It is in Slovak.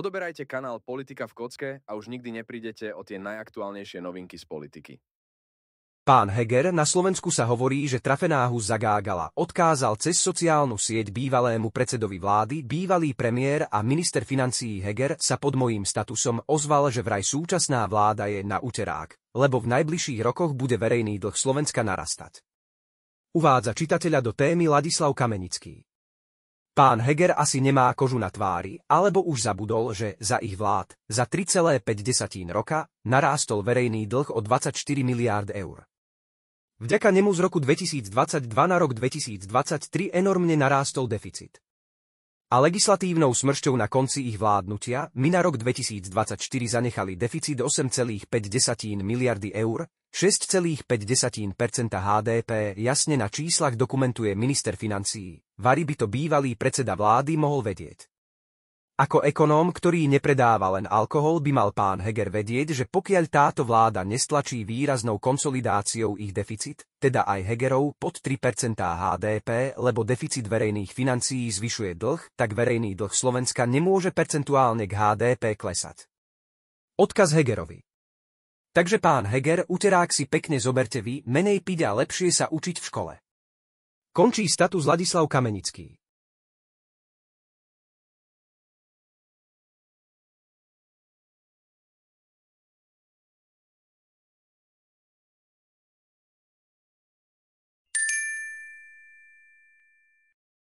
Odoberajte kanál Politika v kocke a už nikdy neprídete o tie najaktuálnejšie novinky z politiky. Pán Heger na Slovensku sa hovorí, že trafená hus zagágala, odkázal cez sociálnu sieť bývalému predsedovi vlády, bývalý premiér a minister financií Heger sa pod mojím statusom ozval, že vraj súčasná vláda je na uterák, lebo v najbližších rokoch bude verejný dlh Slovenska narastať. Uvádza čitateľa do témy Ladislav Kamenický. Pán Heger asi nemá kožu na tvári, alebo už zabudol, že za ich vlád za 3,5 roka narástol verejný dlh o 24 miliárd eur. Vďaka nemu z roku 2022 na rok 2023 enormne narástol deficit a legislatívnou smršťou na konci ich vládnutia my na rok 2024 zanechali deficit 8,5 miliardy eur, 6,5 HDP jasne na číslach dokumentuje minister financií. Vary by to bývalý predseda vlády mohol vedieť. Ako ekonóm, ktorý nepredáva len alkohol, by mal pán Heger vedieť, že pokiaľ táto vláda nestlačí výraznou konsolidáciou ich deficit, teda aj Hegerov pod 3% HDP, lebo deficit verejných financií zvyšuje dlh, tak verejný dlh Slovenska nemôže percentuálne k HDP klesať. Odkaz Hegerovi. Takže pán Heger, uterák si pekne zoberte vy, menej piť a lepšie sa učiť v škole. Končí status Ladislav Kamenický.